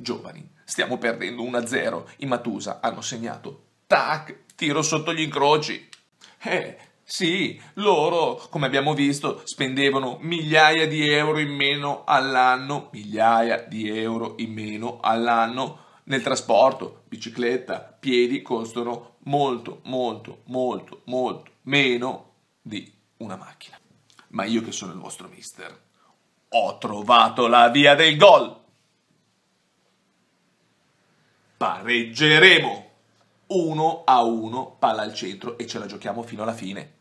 giovani. Stiamo perdendo 1-0, i Matusa hanno segnato. Tac, tiro sotto gli incroci. Eh, sì, loro, come abbiamo visto, spendevano migliaia di euro in meno all'anno, migliaia di euro in meno all'anno nel trasporto, bicicletta, piedi costano molto, molto, molto, molto meno di una macchina. Ma io che sono il vostro mister, ho trovato la via del gol! pareggeremo. 1 a 1, palla al centro e ce la giochiamo fino alla fine.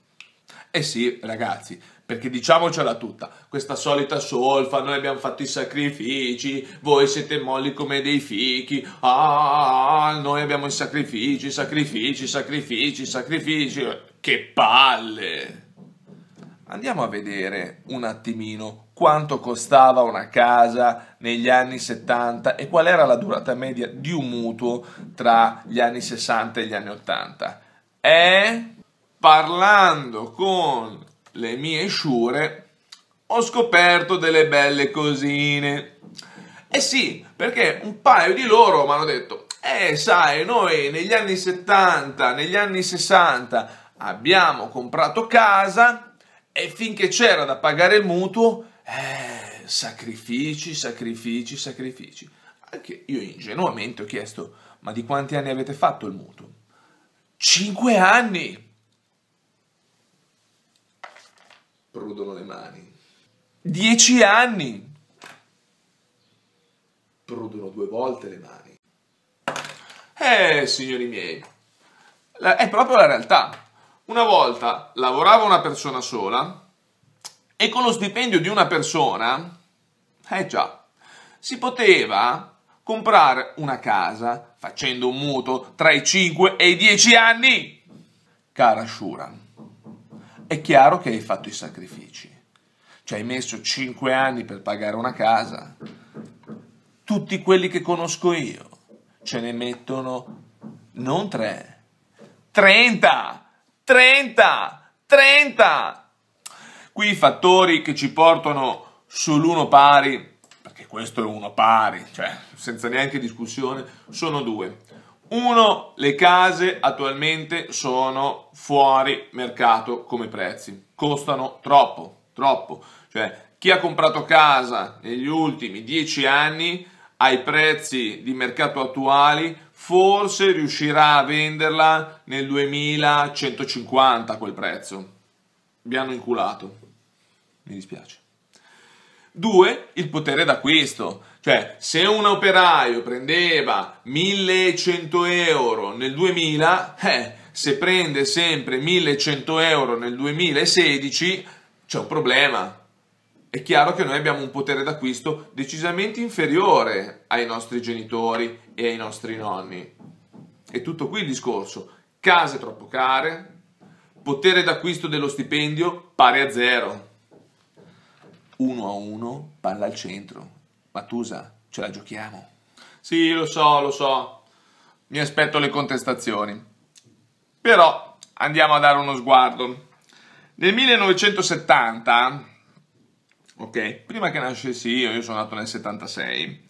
Eh sì, ragazzi, perché diciamocela tutta, questa solita solfa, noi abbiamo fatto i sacrifici, voi siete molli come dei fichi, ah, noi abbiamo i sacrifici, sacrifici, sacrifici, sacrifici, che palle! Andiamo a vedere un attimino quanto costava una casa negli anni 70 e qual era la durata media di un mutuo tra gli anni 60 e gli anni 80. E parlando con le mie sciure ho scoperto delle belle cosine. Eh sì, perché un paio di loro mi hanno detto, eh sai, noi negli anni 70, negli anni 60 abbiamo comprato casa e finché c'era da pagare il mutuo eh, sacrifici, sacrifici, sacrifici. Anche io ingenuamente ho chiesto, ma di quanti anni avete fatto il mutuo? Cinque anni! Prudono le mani. Dieci anni! Prudono due volte le mani. Eh, signori miei, è proprio la realtà. Una volta lavorava una persona sola, e con lo stipendio di una persona, eh già, si poteva comprare una casa facendo un mutuo tra i 5 e i 10 anni. Cara Shura, è chiaro che hai fatto i sacrifici. Ci hai messo 5 anni per pagare una casa. Tutti quelli che conosco io ce ne mettono non 3, 30, 30, 30, Qui i fattori che ci portano sull'uno pari, perché questo è uno pari, cioè senza neanche discussione, sono due. Uno, le case attualmente sono fuori mercato come prezzi, costano troppo, troppo. Cioè, chi ha comprato casa negli ultimi dieci anni ai prezzi di mercato attuali forse riuscirà a venderla nel 2150 a quel prezzo. Vi hanno inculato mi dispiace. Due, il potere d'acquisto, cioè se un operaio prendeva 1100 euro nel 2000, eh, se prende sempre 1100 euro nel 2016 c'è un problema. È chiaro che noi abbiamo un potere d'acquisto decisamente inferiore ai nostri genitori e ai nostri nonni. È tutto qui il discorso. Case troppo care, potere d'acquisto dello stipendio pari a zero 1 a 1, palla al centro. Matusa, ce la giochiamo. Sì, lo so, lo so. Mi aspetto le contestazioni. Però andiamo a dare uno sguardo. Nel 1970, ok, prima che nascessi io, io sono nato nel 76,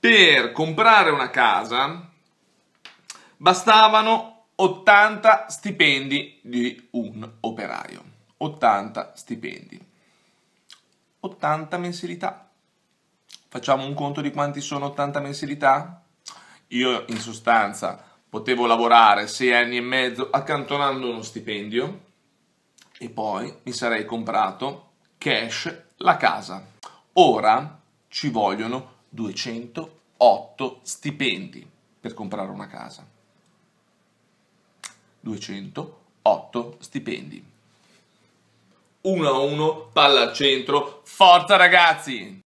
per comprare una casa bastavano 80 stipendi di un operaio. 80 stipendi. 80 mensilità. Facciamo un conto di quanti sono 80 mensilità? Io in sostanza potevo lavorare 6 anni e mezzo accantonando uno stipendio e poi mi sarei comprato cash la casa. Ora ci vogliono 208 stipendi per comprare una casa. 208 stipendi. 1 a 1, palla al centro, forza ragazzi!